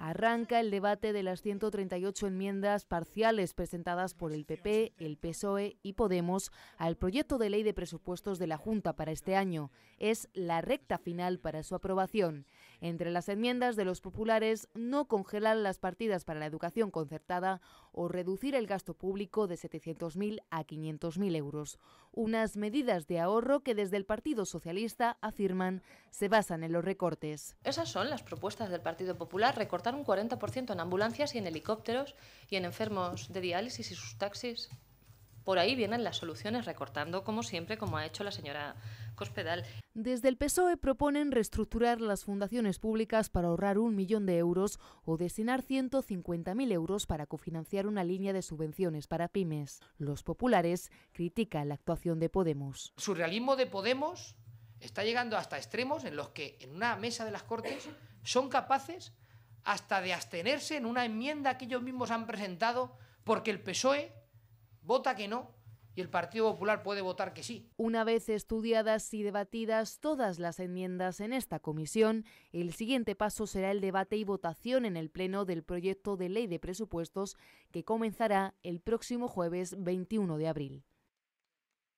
Arranca el debate de las 138 enmiendas parciales presentadas por el PP, el PSOE y Podemos al proyecto de ley de presupuestos de la Junta para este año. Es la recta final para su aprobación. Entre las enmiendas de los populares no congelar las partidas para la educación concertada o reducir el gasto público de 700.000 a 500.000 euros. Unas medidas de ahorro que desde el Partido Socialista afirman se basan en los recortes. Esas son las propuestas del Partido Popular recortar un 40% en ambulancias y en helicópteros y en enfermos de diálisis y sus taxis. Por ahí vienen las soluciones, recortando como siempre, como ha hecho la señora Cospedal. Desde el PSOE proponen reestructurar las fundaciones públicas para ahorrar un millón de euros o destinar 150.000 euros para cofinanciar una línea de subvenciones para pymes. Los populares critican la actuación de Podemos. El surrealismo de Podemos está llegando hasta extremos en los que en una mesa de las Cortes son capaces hasta de abstenerse en una enmienda que ellos mismos han presentado porque el PSOE vota que no y el Partido Popular puede votar que sí. Una vez estudiadas y debatidas todas las enmiendas en esta comisión, el siguiente paso será el debate y votación en el Pleno del proyecto de ley de presupuestos que comenzará el próximo jueves 21 de abril.